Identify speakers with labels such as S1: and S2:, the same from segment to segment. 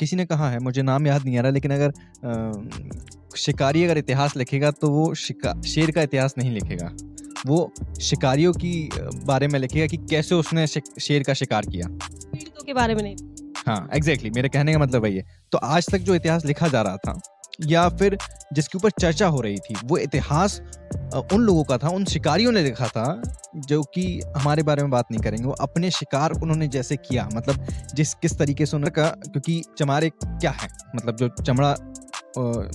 S1: किसी ने कहा है मुझे नाम याद नहीं आ रहा लेकिन अगर शिकारी अगर इतिहास लिखेगा तो वो शिका शेर का इतिहास नहीं लिखेगा वो शिकारियों की बारे में लिखेगा कि कैसे उसने शेर का शिकार किया के बारे में नहीं हाँ एग्जैक्टली exactly, मेरे कहने का मतलब वही है तो आज तक जो इतिहास लिखा जा रहा था या फिर जिसके ऊपर चर्चा हो रही थी वो इतिहास उन लोगों का था उन शिकारियों ने लिखा था जो कि हमारे बारे में बात नहीं करेंगे वो अपने शिकार उन्होंने जैसे किया मतलब जिस किस तरीके से उन्होंने कहा क्योंकि चमारे क्या है मतलब जो चमड़ा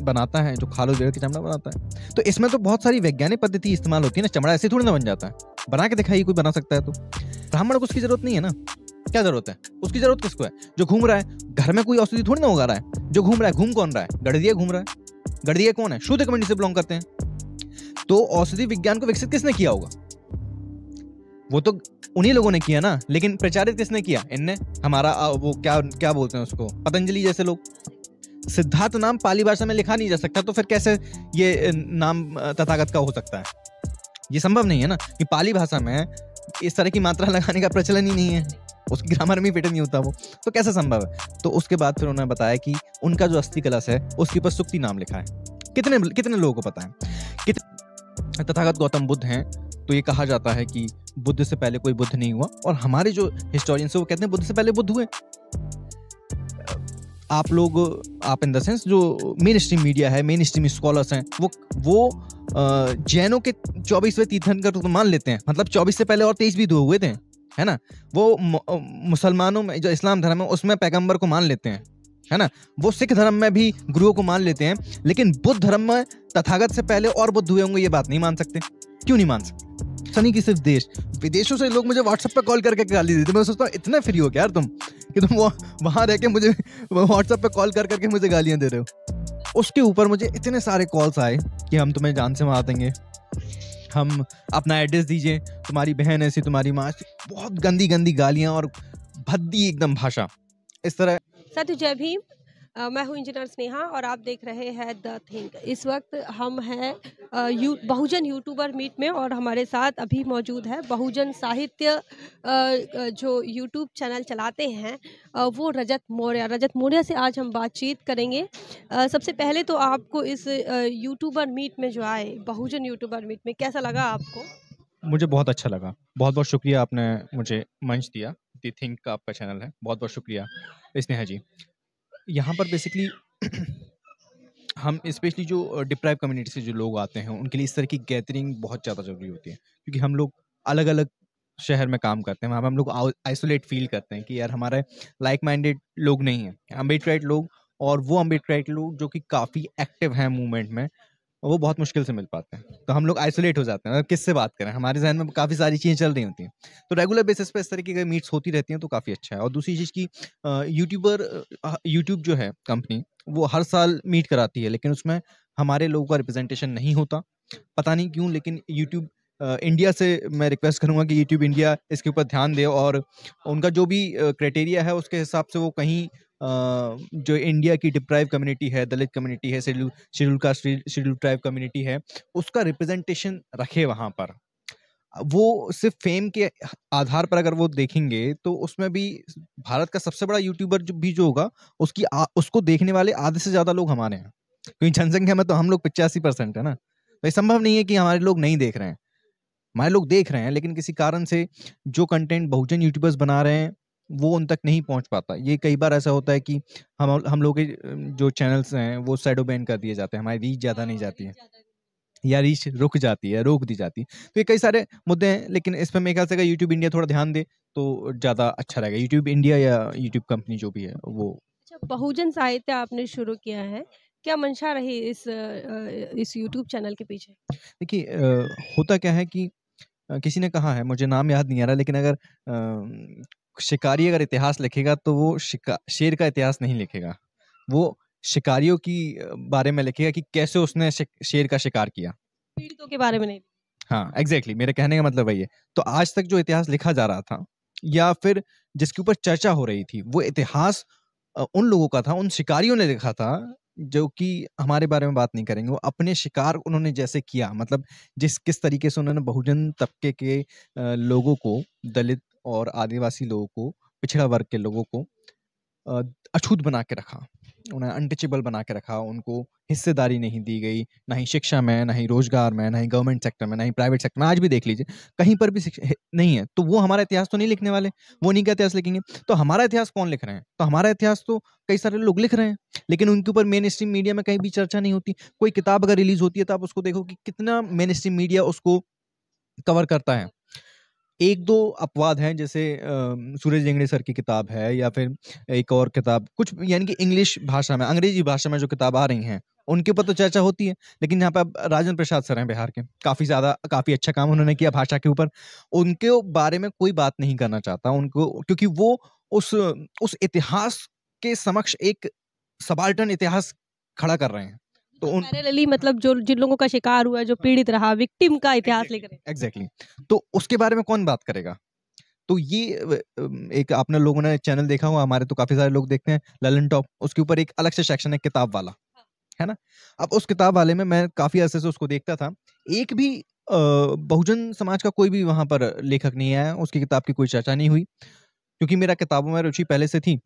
S1: बनाता है जो खालो जेड़ के चमड़ा बनाता है तो इसमें तो बहुत सारी वैज्ञानिक पद्धति इस्तेमाल होती है ना चमड़ा ऐसे थोड़ी ना बन जाता है बना के दिखाइए कोई बना सकता है तो ब्राह्मण को उसकी जरूरत नहीं है ना क्या जरूरत है उसकी जरूरत किसको है जो घूम रहा है घर में कोई औषधि थोड़ी ना उगा रहा है जो घूम रहा है घूम कौन रहा है गढ़दिया घूम रहा है गढ़दिया कौन है शुद्ध कम्युनिटी से बिलोंग करते हैं तो औषधि विज्ञान को विकसित किसने किया होगा वो तो उन्हीं लोगों ने किया ना लेकिन प्रचारित किसने किया इनने हमारा वो क्या क्या बोलते हैं उसको पतंजलि जैसे लोग सिद्धार्थ नाम पाली भाषा में लिखा नहीं जा सकता तो फिर कैसे ये नाम तथागत का हो सकता है ये संभव नहीं है ना कि पाली भाषा में इस तरह की मात्रा लगाने का प्रचलन ही नहीं है उस ग्रामर में फिट नहीं होता वो तो कैसे संभव है तो उसके बाद फिर उन्होंने बताया कि उनका जो अस्थि कलश है उसके ऊपर सुक्ति नाम लिखा है कितने कितने लोगों को पता है कितने तथागत गौतम बुद्ध हैं तो ये कहा जाता है कि बुद्ध से पहले कोई बुद्ध नहीं हुआ और हमारे जो हिस्टोरियंस है वो कहते हैं बुद्ध से पहले बुद्ध हुए आप लोग आप इन द सेंस जो मेन स्ट्रीम मीडिया है मेन स्ट्रीम स्कॉलर्स हैं वो वो जैनों के चौबीसवें तीर्थंकर तो मान लेते हैं मतलब चौबीस से पहले और तेईस भी तो हुए थे है ना वो मुसलमानों में जो इस्लाम धर्म है उसमें पैगंबर को मान लेते हैं है ना वो सिख धर्म में भी गुरुओं को मान लेते हैं लेकिन बुद्ध धर्म में तथागत से पहले और बुद्ध हुए होंगे ये बात नहीं मान सकते क्यों नहीं मान सकते सनी की सिर्फ देश विदेशों से लोग मुझे व्हाट्सएप पर कॉल करके गाली देते मैं सोचता हूँ इतने फ्री हो क्या यार तुम कि तुम वहाँ रह के मुझे व्हाट्सएप पर कॉल कर करके मुझे गालियाँ दे रहे हो उसके ऊपर मुझे इतने सारे कॉल्स आए कि हम तुम्हें जान से मार देंगे हम अपना एड्रेस दीजिए तुम्हारी बहन ऐसी तुम्हारी माँ बहुत गंदी गंदी गालियाँ और भद्दी एकदम भाषा इस तरह
S2: सत्य जय भीम मैं हूं इंजीनियर स्नेहा और आप देख रहे हैं द थिंक इस वक्त हम हैं यू, बहुजन यूट्यूबर मीट में और हमारे साथ अभी मौजूद है बहुजन साहित्य जो यूट्यूब चैनल चलाते हैं वो रजत मौर्य रजत मौर्य से आज हम बातचीत करेंगे सबसे पहले तो आपको इस यूट्यूबर मीट में जो आए बहुजन यूट्यूबर मीट में कैसा लगा आपको
S1: मुझे बहुत अच्छा लगा बहुत बहुत शुक्रिया आपने मुझे मंच दिया दी थिंक का आपका चैनल है बहुत बहुत शुक्रिया स्नेहा जी यहाँ पर बेसिकली हम स्पेशली जो डिप्राइव कम्युनिटी से जो लोग आते हैं उनके लिए इस तरह की गैदरिंग बहुत ज़्यादा ज़रूरी होती है क्योंकि हम लोग अलग अलग शहर में काम करते हैं वहाँ पर हम लोग आइसोलेट फील करते हैं कि यार हमारे लाइक माइंडेड लोग नहीं हैं अम्बेडकराइट लोग और वो अम्बेडकर लोग जो कि काफ़ी एक्टिव हैं मूवमेंट में वो बहुत मुश्किल से मिल पाते हैं तो हम लोग आइसोलेट हो जाते हैं किससे बात करें हमारे जहन में काफ़ी सारी चीज़ें चल रही होती हैं तो रेगुलर बेसिस पे इस तरीके की मीट्स होती रहती हैं तो काफ़ी अच्छा है और दूसरी चीज़ की यूट्यूबर यूट्यूब जो है कंपनी वो हर साल मीट कराती है लेकिन उसमें हमारे लोगों का रिप्रेजेंटेशन नहीं होता पता नहीं क्यों लेकिन यूट्यूब इंडिया से मैं रिक्वेस्ट करूंगा कि यूट्यूब इंडिया इसके ऊपर ध्यान दे और उनका जो भी क्राइटेरिया है उसके हिसाब से वो कहीं जो इंडिया की डिप्राइव कम्युनिटी है दलित कम्युनिटी है schedule schedule caste schedule tribe community है उसका रिप्रेजेंटेशन रखे वहाँ पर वो सिर्फ फेम के आधार पर अगर वो देखेंगे तो उसमें भी भारत का सबसे बड़ा यूट्यूबर जो भी जो होगा उसकी आ, उसको देखने वाले आधे से ज़्यादा लोग हमारे हैं क्योंकि जनसंख्या में तो हम लोग पिचासी परसेंट है ना तो ये संभव नहीं है कि हमारे लोग नहीं देख रहे हैं हमारे लोग देख रहे हैं लेकिन किसी कारण से जो कंटेंट बहुजन यूट्यूबर्स बना रहे हैं वो उन तक नहीं पहुंच पाता ये कई बार ऐसा होता है कि हम हम लोग के जो चैनल्स हैं वो सैडो बैन कर दिए जाते हैं हमारी रीच ज़्यादा नहीं जाती है या रीच रुक जाती है रोक दी जाती है तो ये कई सारे मुद्दे हैं लेकिन इस पर मेरे ख्याल से अगर यूट्यूब इंडिया थोड़ा ध्यान दे तो ज़्यादा अच्छा रहेगा यूट्यूब इंडिया या यूट्यूब कंपनी जो भी है वो अच्छा,
S2: बहुजन साहित्य आपने शुरू किया है क्या मंशा रही इस इस यूट्यूब चैनल के पीछे
S1: देखिए होता क्या है कि किसी ने कहा है मुझे नाम याद नहीं आ रहा लेकिन अगर शिकारी अगर इतिहास लिखेगा तो वो शिका शेर का इतिहास नहीं लिखेगा वो शिकारियों की बारे में लिखेगा कि कैसे उसने शेर का शिकार किया
S2: पीड़ितों के बारे में नहीं
S1: हाँ एग्जैक्टली exactly, मेरे कहने का मतलब वही है तो आज तक जो इतिहास लिखा जा रहा था या फिर जिसके ऊपर चर्चा हो रही थी वो इतिहास उन लोगों का था उन शिकारियों ने लिखा था जो कि हमारे बारे में बात नहीं करेंगे वो अपने शिकार उन्होंने जैसे किया मतलब जिस किस तरीके से उन्होंने बहुजन तबके के लोगों को दलित और आदिवासी लोगों को पिछड़ा वर्ग के लोगों को अछूत बना के रखा उन्हें अनटचेबल बना के रखा उनको हिस्सेदारी नहीं दी गई ना ही शिक्षा में ना ही रोजगार में ना ही गवर्नमेंट सेक्टर में ना ही प्राइवेट सेक्टर में आज भी देख लीजिए कहीं पर भी नहीं है तो वो हमारा इतिहास तो नहीं लिखने वाले वो नहीं का इतिहास लिखेंगे तो हमारा इतिहास कौन लिख रहे हैं तो हमारा इतिहास तो कई सारे लोग लिख रहे हैं लेकिन उनके ऊपर मेन स्ट्रीम मीडिया में कहीं भी चर्चा नहीं होती कोई किताब अगर रिलीज होती है तो आप उसको देखो कि कितना मेन स्ट्रीम मीडिया उसको कवर करता है एक दो अपवाद हैं जैसे सूरज जेंगड़े सर की किताब है या फिर एक और किताब कुछ यानी कि इंग्लिश भाषा में अंग्रेजी भाषा में जो किताब आ रही हैं उनके ऊपर तो चर्चा होती है लेकिन यहाँ पर राजेंद्र प्रसाद सर हैं बिहार के काफ़ी ज़्यादा काफ़ी अच्छा काम उन्होंने किया भाषा के ऊपर उनके बारे में कोई बात नहीं करना चाहता उनको क्योंकि वो उस उस इतिहास के समक्ष एक सबाल्टन इतिहास खड़ा कर रहे हैं तो उन
S2: मतलब जो जिन लोगों का शिकार हुआ जो पीड़ित रहा विक्टिम का इतिहास exactly, लेकर
S1: एग्जैक्टली exactly. तो उसके बारे में कौन बात करेगा तो ये एक आपने लोगों ने चैनल देखा हुआ हमारे तो काफी सारे लोग देखते हैं ललन टॉप उसके ऊपर एक अलग से सेक्शन है किताब वाला हाँ। है ना अब उस किताब वाले में मैं काफी अरसे से उसको देखता था एक भी बहुजन समाज का कोई भी वहां पर लेखक नहीं आया उसकी किताब की कोई चर्चा नहीं हुई क्योंकि मेरा किताबों में रुचि पहले से थी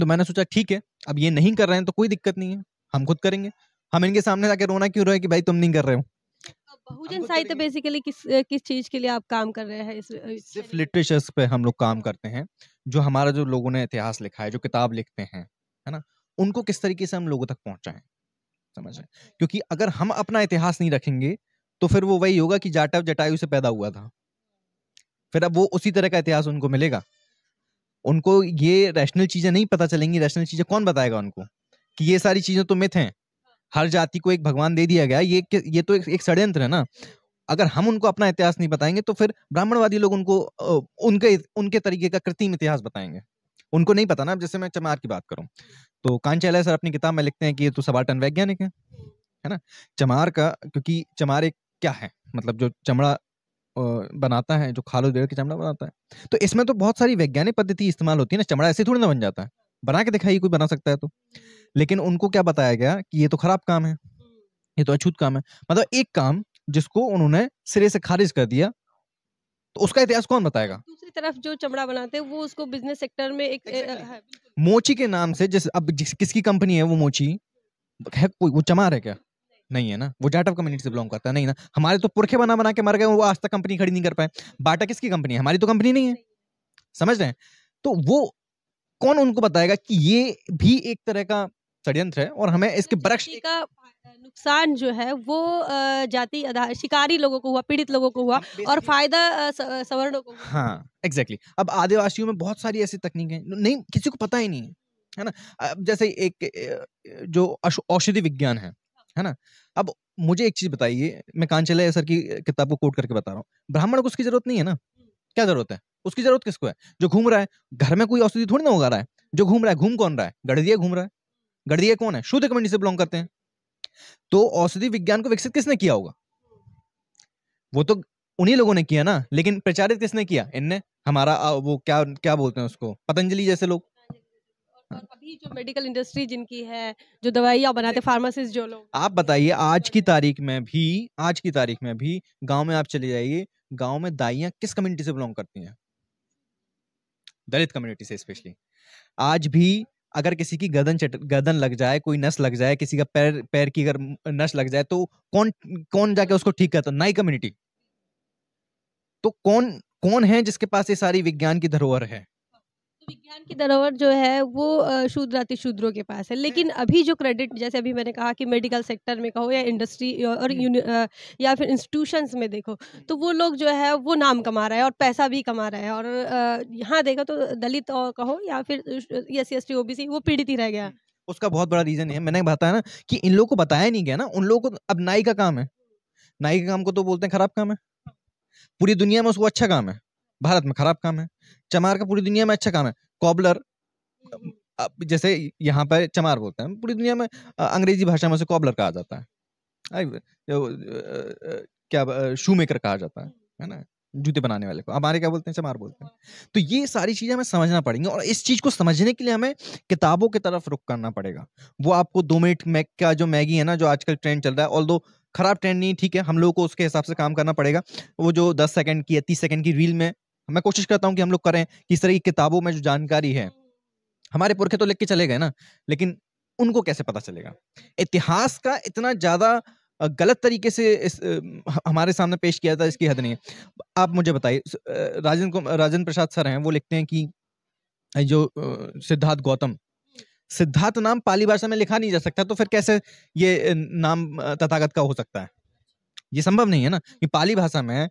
S1: तो मैंने सोचा ठीक है अब ये नहीं कर रहे हैं तो कोई दिक्कत नहीं है हम खुद करेंगे हम इनके सामने जाके रोना क्यों रहे कि भाई तुम नहीं कर रहे हो
S2: बहुजन तो साहित्य बेसिकली किस किस चीज के लिए आप काम कर रहे हैं इस सिर्फ
S1: लिटरेचर्स पे हम लोग काम हाँ। करते हैं जो हमारा जो लोगों ने इतिहास लिखा है जो किताब लिखते हैं है ना उनको किस तरीके से हम लोगों तक पहुंचाएं समझ रहे क्योंकि अगर हम अपना इतिहास नहीं रखेंगे तो फिर वो वही होगा कि जाटव जटायु से पैदा हुआ था फिर अब वो उसी तरह का इतिहास उनको मिलेगा उनको ये रैशनल चीजें नहीं पता चलेंगी रैशनल चीजें कौन बताएगा उनको कि ये सारी चीजें तो मिथ हैं हर जाति को एक भगवान दे दिया गया ये ये तो एक, एक षड्यंत्र है ना अगर हम उनको अपना इतिहास नहीं बताएंगे तो फिर ब्राह्मणवादी लोग उनको उनके उनके तरीके का कृत्रिम इतिहास बताएंगे उनको नहीं पता ना जैसे मैं चमार की बात करूं तो कांचालय सर अपनी किताब में लिखते हैं कि ये तो सबाटन वैज्ञानिक है है ना चमार का क्योंकि चमार एक क्या है मतलब जो चमड़ा बनाता है जो खालो देड़ के चमड़ा बनाता है तो इसमें तो बहुत सारी वैज्ञानिक पद्धति इस्तेमाल होती है ना चमड़ा ऐसे थोड़ी ना बन जाता है बना के दिखाइए कोई बना सकता है तो लेकिन उनको क्या बताया गया कि ये तो खराब काम है ये तो अछूत काम है मतलब एक काम जिसको उन्होंने सिरे से खारिज कर दिया तो उसका इतिहास कौन बताएगा
S2: दूसरी तरफ जो चमड़ा बनाते हैं वो उसको बिजनेस सेक्टर में एक exactly.
S1: मोची के नाम से जिस अब जिस किसकी कंपनी है वो मोची है कोई वो चमार है क्या नहीं है ना वो जाटव कम्युनिटी से बिलोंग करता है नहीं ना हमारे तो पुरखे बना बना के मर गए वो आज तक कंपनी खड़ी नहीं कर पाए बाटा किसकी कंपनी है हमारी तो कंपनी नहीं है समझ रहे हैं तो वो कौन उनको बताएगा कि ये भी एक तरह का षड्यंत्र है और हमें इसके वृक्ष
S2: मतलब का नुकसान जो है वो जाति आधार शिकारी लोगों को हुआ पीड़ित लोगों को हुआ हाँ, और फायदा सवर्णों को
S1: हाँ एग्जैक्टली exactly. अब आदिवासियों में बहुत सारी ऐसी तकनीक है नहीं किसी को पता ही नहीं है है ना अब जैसे एक जो औषधि विज्ञान है है ना अब मुझे एक चीज बताइए मैं कांचल सर की किताब को कोट करके बता रहा हूँ ब्राह्मण को उसकी जरूरत नहीं है ना हम्म। क्या जरूरत है उसकी जरूरत किसको है जो घूम रहा है घर में कोई औषधि थोड़ी ना उगा रहा है जो घूम रहा है घूम कौन रहा है गढ़दिया घूम रहा है गढ़दिया कौन है शुद्ध कमेंडी से बिलोंग करते हैं तो औषधि विज्ञान को विकसित किसने किया होगा वो तो उन्हीं लोगों ने किया ना लेकिन प्रचारित किसने किया इनने हमारा वो क्या क्या बोलते हैं उसको पतंजलि जैसे लोग
S2: अभी जो मेडिकल इंडस्ट्री जिनकी है जो दवाइयाँ बनाते फार्मासिस्ट जो
S1: लोग आप बताइए आज की तारीख में भी आज की तारीख में भी गांव में आप चले जाइए गांव में दाइया किस कम्युनिटी से बिलोंग करती हैं दलित कम्युनिटी से स्पेशली आज भी अगर किसी की गर्दन चट गर्दन लग जाए कोई नस लग जाए किसी का पैर पैर की अगर नस लग जाए तो कौन कौन जाके उसको ठीक करता नाई कम्युनिटी तो कौन कौन है जिसके पास ये सारी विज्ञान की धरोहर है
S2: तो विज्ञान की धरोहर जो है वो शूद्राति शूद्रों के पास है लेकिन हम्म। अभी जो क्रेडिट जैसे अभी मैंने कहा कि मेडिकल सेक्टर में कहो या इंडस्ट्री और हम्म। या फिर इंस्टीट्यूशंस में देखो हम्म। तो वो लोग जो है वो नाम कमा रहा है और पैसा भी कमा रहा है और यहाँ देखो तो दलित कहो या फिर S C S T OBC वो पीड़ित ही रह गया
S1: उसका बहुत बड़ा रीजन है मैंने बताया ना कि इन लोगों को बताया नहीं गया ना उन लोगों को अब नाई का काम है नाई के काम को तो बोलते हैं खराब काम है हाँ। पूरी दुनिया में उसको अच्छा काम है भारत में खराब काम है चमार का पूरी दुनिया में अच्छा काम है कॉबलर हम्म। जैसे यहाँ पर चमार बोलते हैं पूरी दुनिया में अंग्रेजी भाषा में उसे कॉबलर कहा जाता है क्या शू मेकर कहा जाता है है ना जूते बनाने वाले को हमारे क्या बोलते हैं चमार बोलते हैं तो ये सारी चीज़ें हमें समझना पड़ेंगी और इस चीज़ को समझने के लिए हमें किताबों की तरफ रुख करना पड़ेगा वो आपको दो मिनट मैग का जो मैगी है ना जो आजकल ट्रेंड चल रहा है ऑल दो खराब ट्रेंड नहीं ठीक है हम लोगों को उसके हिसाब से काम करना पड़ेगा वो जो दस सेकंड की या तीस सेकंड की रील में मैं कोशिश करता हूँ कि हम लोग करें कि इस तरह की किताबों में जो जानकारी है हमारे पुरखे तो लिख के चले गए ना लेकिन उनको कैसे पता चलेगा इतिहास का इतना ज़्यादा गलत तरीके से इस हमारे सामने पेश किया था इसकी हद नहीं है आप मुझे बताइए राजेंद्र राजन प्रसाद सर हैं वो लिखते हैं कि जो सिद्धार्थ गौतम सिद्धार्थ नाम पाली भाषा में लिखा नहीं जा सकता तो फिर कैसे ये नाम तथागत का हो सकता है ये संभव नहीं है ना कि पाली भाषा में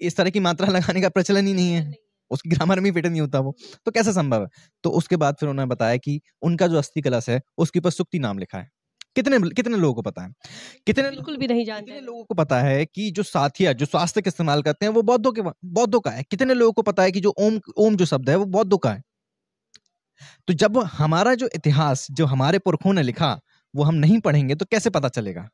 S1: इस तरह की मात्रा लगाने का प्रचलन ही नहीं है उसकी ग्रामर में फिट नहीं होता वो तो कैसे संभव है तो उसके बाद फिर उन्होंने बताया कि उनका जो अस्थि कलश है उसके ऊपर सुक्ति नाम लिखा है कितने कितने लोगों को पता है
S2: कितने बिल्कुल भी नहीं जानते कितने लोगों
S1: को पता है कि जो साथिया जो स्वास्थ्य का इस्तेमाल करते हैं वो बौद्धों के बौद्धों का है कितने लोगों को पता है कि जो ओम ओम जो शब्द है वो बौद्धों का है तो जब हमारा जो इतिहास जो हमारे पुरखों ने लिखा वो हम नहीं पढ़ेंगे तो कैसे पता चलेगा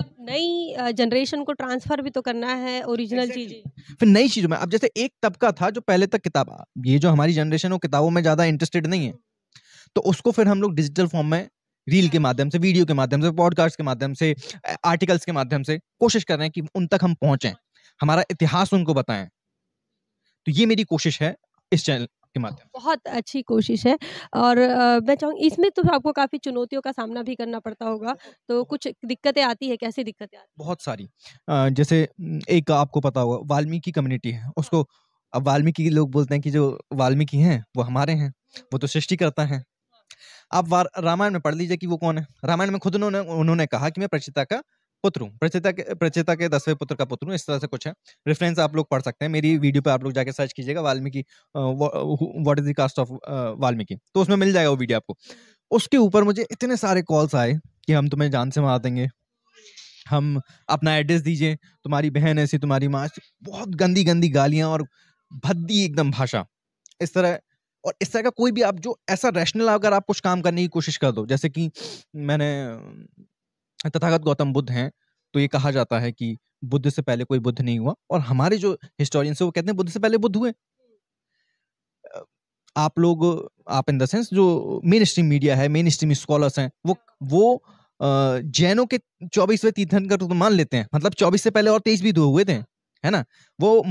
S2: मतलब नई जनरेशन को ट्रांसफर भी तो करना है ओरिजिनल चीज
S1: फिर नई चीजों में अब जैसे एक तबका था जो पहले तक किताब ये जो हमारी जनरेशन है किताबों में ज्यादा इंटरेस्टेड नहीं है हम्म। तो उसको फिर हम लोग डिजिटल फॉर्म में रील के माध्यम से वीडियो के माध्यम से पॉडकास्ट के माध्यम से आर्टिकल्स के माध्यम से कोशिश कर रहे हैं कि उन तक हम पहुंचे हमारा इतिहास उनको बताएं तो ये मेरी कोशिश है इस चैनल आपकी माध्यम
S2: बहुत अच्छी कोशिश है और मैं चाहूँगी इसमें तो आपको काफ़ी चुनौतियों का सामना भी करना पड़ता होगा तो कुछ दिक्कतें आती है कैसी दिक्कतें आती
S1: बहुत सारी जैसे एक आपको पता होगा वाल्मीकि कम्युनिटी है हाँ। उसको अब वाल्मीकि लोग बोलते हैं कि जो वाल्मीकि हैं वो हमारे हैं वो तो सृष्टि करता है आप रामायण में पढ़ लीजिए कि वो कौन है रामायण में खुद उन्होंने उन्होंने कहा कि मैं प्रचिता का पुत्रु प्रचेता के प्रचेता के दसवें पुत्र का पुत्रु इस तरह से कुछ है रेफरेंस आप लोग पढ़ सकते हैं मेरी वीडियो पर आप लोग जाके सर्च कीजिएगा Valmiki what is the caste of Valmiki तो उसमें मिल जाएगा वो वीडियो आपको उसके ऊपर मुझे इतने सारे कॉल्स आए कि हम तुम्हें जान से मार देंगे हम अपना एड्रेस दीजिए तुम्हारी बहन ऐसी तुम्हारी माँ बहुत गंदी गंदी गालियाँ और भद्दी एकदम भाषा इस तरह और इस तरह का कोई भी आप जो ऐसा रैशनल अगर आप कुछ काम करने की कोशिश कर दो जैसे कि मैंने तथागत गौतम बुद्ध हैं तो ये कहा जाता है कि बुद्ध से पहले कोई बुद्ध नहीं हुआ और हमारे जो हिस्टोरियंस है वो कहते हैं बुद्ध से पहले बुद्ध हुए आप लोग आप इन द सेंस जो मेन स्ट्रीम मीडिया है मेन स्ट्रीम स्कॉलर्स हैं वो वो जैनों के चौबीसवें तीर्थंकर तो मान लेते हैं मतलब चौबीस से पहले और तेईस भी दो तो हुए थे है ना वो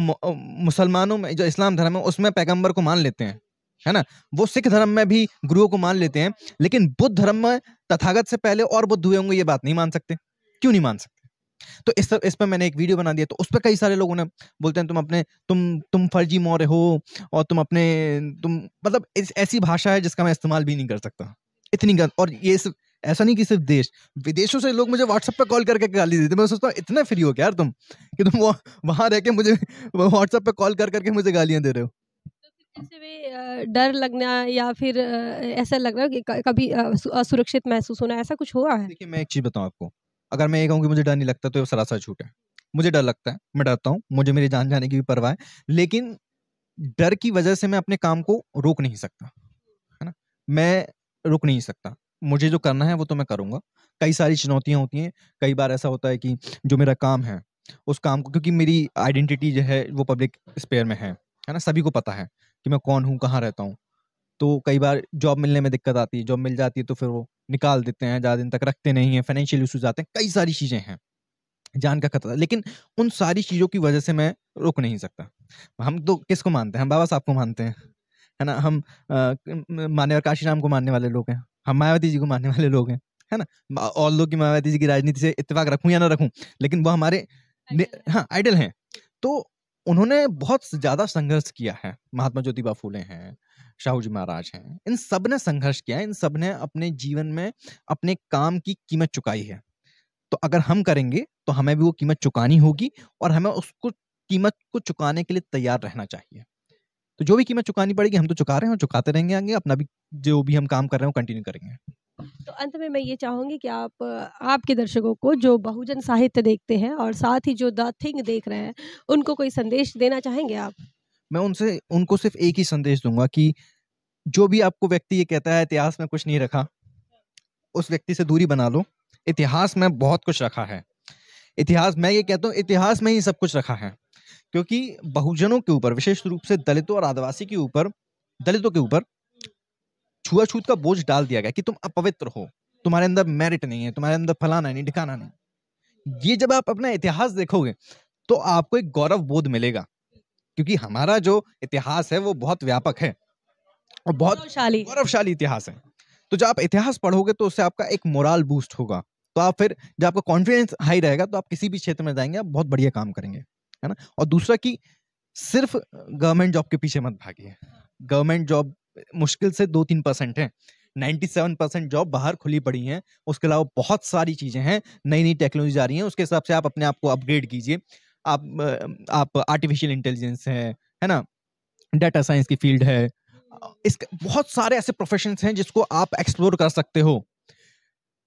S1: मुसलमानों में जो इस्लाम धर्म है उसमें पैगंबर को मान लेते हैं है ना वो सिख धर्म में भी गुरुओं को मान लेते हैं लेकिन बुद्ध धर्म में तथागत से पहले और बुद्ध हुए होंगे ये बात नहीं मान सकते क्यों नहीं मान सकते तो इस इस पर मैंने एक वीडियो बना दिया तो उस पर कई सारे लोगों ने बोलते हैं तुम अपने तुम तुम फर्जी मौर्य हो और तुम अपने तुम मतलब ऐसी भाषा है जिसका मैं इस्तेमाल भी नहीं कर सकता इतनी गलत और ये सिर्फ ऐसा नहीं कि सिर्फ देश विदेशों से लोग मुझे व्हाट्सएप पर कॉल करके गाली देते मैं सोचता हूँ इतना फ्री हो क्या यार तुम कि तुम वहाँ रह के मुझे व्हाट्सएप पर कॉल कर करके मुझे गालियाँ दे रहे हो
S2: जैसे वे डर लगना या फिर ऐसा लग रहा है कि कभी असुरक्षित महसूस होना ऐसा कुछ हुआ है देखिए
S1: मैं एक चीज बताऊं आपको अगर मैं ये कहूँ कि मुझे डर नहीं लगता तो ये सरासर झूठ है मुझे डर लगता है मैं डरता हूँ मुझे मेरी जान जाने की भी परवाह है लेकिन डर की वजह से मैं अपने काम को रोक नहीं सकता है ना मैं रुक नहीं सकता मुझे जो करना है वो तो मैं करूँगा कई सारी चुनौतियाँ होती हैं कई बार ऐसा होता है कि जो मेरा काम है उस काम को क्योंकि मेरी आइडेंटिटी जो है वो पब्लिक स्पेयर में है है ना सभी को पता है कि मैं कौन हूँ कहाँ रहता हूँ तो कई बार जॉब मिलने में दिक्कत आती है जॉब मिल जाती है तो फिर वो निकाल देते हैं ज़्यादा दिन तक रखते नहीं हैं फाइनेंशियल इशूज आते हैं कई सारी चीज़ें हैं जान का खतरा लेकिन उन सारी चीज़ों की वजह से मैं रुक नहीं सकता हम तो किसको मानते हैं हम बाबा साहब को मानते हैं है ना हम मान्य काशी राम को मानने वाले लोग हैं हम मायावती जी को मानने वाले लोग हैं है ना और लोग की मायावती जी की राजनीति से इतफाक रखूँ या ना रखूँ लेकिन वो हमारे हाँ आइडल हैं तो उन्होंने बहुत ज़्यादा संघर्ष किया है महात्मा ज्योतिबा फूले हैं शाहू जी महाराज हैं इन सब ने संघर्ष किया है इन सब ने अपने जीवन में अपने काम की कीमत चुकाई है तो अगर हम करेंगे तो हमें भी वो कीमत चुकानी होगी और हमें उसको कीमत को चुकाने के लिए तैयार रहना चाहिए तो जो भी कीमत चुकानी पड़ेगी हम तो चुका रहे हैं और चुकाते रहेंगे आगे अपना भी जो भी हम काम कर रहे हैं वो कंटिन्यू करेंगे
S2: तो अंत में मैं ये चाहूँगी कि आप आपके दर्शकों को जो बहुजन साहित्य देखते हैं और साथ ही जो द थिंग देख रहे हैं उनको कोई संदेश देना चाहेंगे आप
S1: मैं उनसे उनको सिर्फ एक ही संदेश दूंगा कि जो भी आपको व्यक्ति ये कहता है इतिहास में कुछ नहीं रखा उस व्यक्ति से दूरी बना लो इतिहास में बहुत कुछ रखा है इतिहास मैं ये कहता हूँ इतिहास में ही सब कुछ रखा है क्योंकि बहुजनों के ऊपर विशेष रूप से दलितों और आदिवासी के ऊपर दलितों के ऊपर छुआछूत का बोझ डाल दिया गया कि तुम अपवित्र हो तुम्हारे अंदर मेरिट नहीं है तुम्हारे अंदर फलाना नहीं ढिकाना नहीं ये जब आप अपना इतिहास देखोगे तो आपको एक गौरव बोध मिलेगा क्योंकि हमारा जो इतिहास है वो बहुत व्यापक है और बहुत गौरवशाली इतिहास है तो जब आप इतिहास पढ़ोगे तो उससे आपका एक मोरल बूस्ट होगा तो आप फिर जब आपका कॉन्फिडेंस हाई रहेगा तो आप किसी भी क्षेत्र में जाएंगे आप बहुत बढ़िया काम करेंगे है ना और दूसरा कि सिर्फ गवर्नमेंट जॉब के पीछे मत भागिए गवर्नमेंट जॉब मुश्किल से दो तीन परसेंट हैं 97 परसेंट जॉब बाहर खुली पड़ी हैं उसके अलावा बहुत सारी चीज़ें हैं नई नई टेक्नोलॉजी आ रही हैं उसके हिसाब से आप अपने आप को अपग्रेड कीजिए आप आप आर्टिफिशियल इंटेलिजेंस है है ना डाटा साइंस की फील्ड है इसके बहुत सारे ऐसे प्रोफेशन हैं जिसको आप एक्सप्लोर कर सकते हो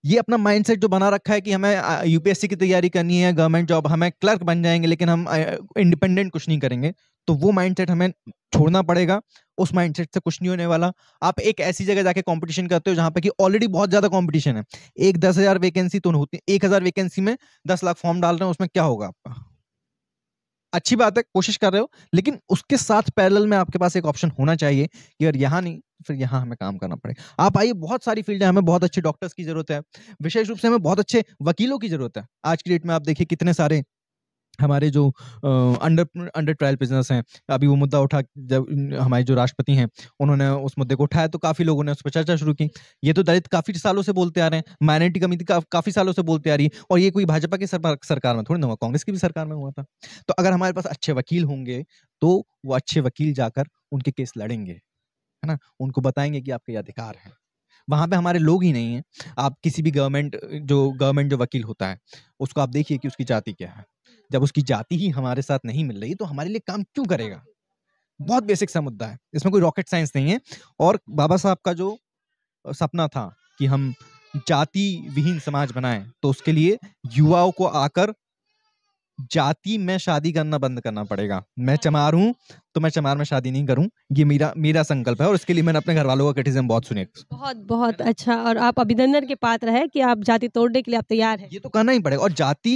S1: ये अपना माइंडसेट जो बना रखा है कि हमें यूपीएससी की तैयारी करनी है गवर्नमेंट जॉब हमें क्लर्क बन जाएंगे लेकिन हम इंडिपेंडेंट कुछ नहीं करेंगे तो वो माइंडसेट हमें छोड़ना पड़ेगा उस माइंडसेट से कुछ नहीं होने वाला आप एक ऐसी जगह जाके कंपटीशन करते हो जहां पे कि ऑलरेडी बहुत ज़्यादा कंपटीशन है एक दस हज़ार वैकेंसी तो होती है एक हज़ार वैकेंसी में दस लाख फॉर्म डाल रहे हैं उसमें क्या होगा आपका अच्छी बात है कोशिश कर रहे हो लेकिन उसके साथ पैरल में आपके पास एक ऑप्शन होना चाहिए कि अगर यहाँ नहीं फिर यहाँ हमें काम करना पड़ेगा आप आइए बहुत सारी फील्ड है हमें बहुत अच्छे डॉक्टर्स की जरूरत है विशेष रूप से हमें बहुत अच्छे वकीलों की जरूरत है आज की डेट में आप देखिए कितने सारे हमारे जो अंडर अंडर ट्रायल बिजनेस हैं अभी वो मुद्दा उठा जब हमारे जो राष्ट्रपति हैं उन्होंने उस मुद्दे को उठाया तो काफ़ी लोगों ने उस पर चर्चा शुरू की ये तो दलित काफ़ी सालों से बोलते आ रहे हैं माइनॉरिटी कमेटी का, काफ़ी सालों से बोलते आ रही है और ये कोई भाजपा की सरकार में थोड़ी ना हुआ कांग्रेस की भी सरकार में हुआ था तो अगर हमारे पास अच्छे वकील होंगे तो वो अच्छे वकील जाकर उनके केस लड़ेंगे है ना उनको बताएंगे कि आपके अधिकार हैं वहाँ पे हमारे लोग ही नहीं हैं आप किसी भी गवर्नमेंट जो गवर्नमेंट जो वकील होता है उसको आप देखिए कि उसकी जाति क्या है जब उसकी जाति ही हमारे साथ नहीं मिल रही तो हमारे लिए काम क्यों करेगा बहुत बेसिक सा मुद्दा है इसमें कोई रॉकेट साइंस नहीं है और बाबा साहब का जो सपना था कि हम जाति विहीन समाज बनाए तो उसके लिए युवाओं को आकर जाति में शादी करना बंद करना पड़ेगा मैं हाँ। चमार हूँ तो मैं चमार में शादी नहीं करूँ ये मेरा मेरा संकल्प है और इसके लिए मैंने अपने घर वालों का क्रिटिज्म बहुत सुने
S2: बहुत बहुत अच्छा और आप अभिनंदन के पात्र है कि आप जाति तोड़ने के लिए आप तैयार हैं ये तो करना ही पड़ेगा और जाति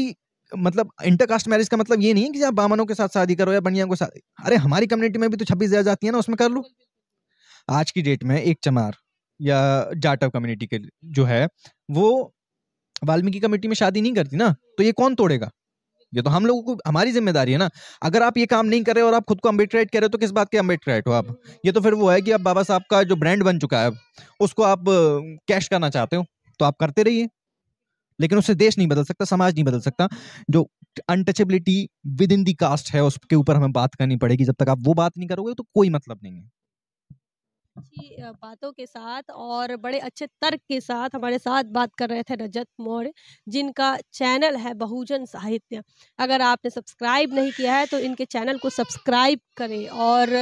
S2: मतलब
S1: इंटरकास्ट मैरिज का मतलब ये नहीं है कि आप बामनों के साथ शादी करो या बनिया को साथ अरे हमारी कम्युनिटी में भी तो छब्बीस हजार जाती है ना उसमें कर लो आज की डेट में एक चमार या जाटव कम्युनिटी के जो है वो वाल्मीकि कमेटी में शादी नहीं करती ना तो ये कौन तोड़ेगा ये तो हम लोगों को हमारी जिम्मेदारी है ना अगर आप ये काम नहीं कर रहे और आप खुद को अम्बेडकराइट कह रहे हो तो किस बात के अम्बेडकराइट हो आप ये तो फिर वो है कि आप बाबा साहब का जो ब्रांड बन चुका है उसको आप कैश करना चाहते हो तो आप करते रहिए लेकिन उससे देश नहीं बदल सकता समाज नहीं बदल सकता जो untouchability within the caste है उसके ऊपर हमें बात करनी पड़ेगी जब तक आप वो बात नहीं करोगे तो कोई मतलब नहीं है
S2: अच्छी बातों के साथ और बड़े अच्छे तर्क के साथ हमारे साथ बात कर रहे थे रजत मौर्य जिनका चैनल है बहुजन साहित्य अगर आपने सब्सक्राइब नहीं किया है तो इनके चैनल को सब्सक्राइब करें और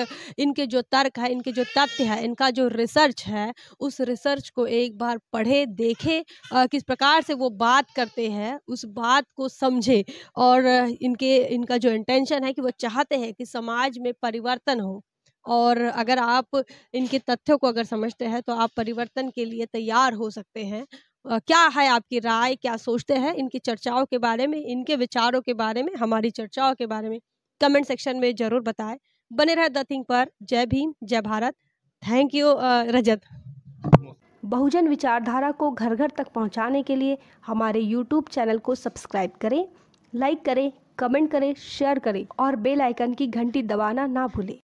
S2: इनके जो तर्क है इनके जो तथ्य है इनका जो रिसर्च है उस रिसर्च को एक बार पढ़े देखें किस प्रकार से वो बात करते हैं उस बात को समझें और इनके इनका जो इंटेंशन है कि वो चाहते हैं कि समाज में परिवर्तन हो और अगर आप इनके तथ्यों को अगर समझते हैं तो आप परिवर्तन के लिए तैयार हो सकते हैं क्या है आपकी राय क्या सोचते हैं इनकी चर्चाओं के बारे में इनके विचारों के बारे में हमारी चर्चाओं के बारे में कमेंट सेक्शन में जरूर बताएं बने रहे द थिंग पर जय भीम जय भारत थैंक यू रजत बहुजन विचारधारा को घर घर तक पहुंचाने के लिए हमारे यूट्यूब चैनल को सब्सक्राइब करें लाइक करें कमेंट करें शेयर करें और बेल आइकन की घंटी दबाना ना भूलें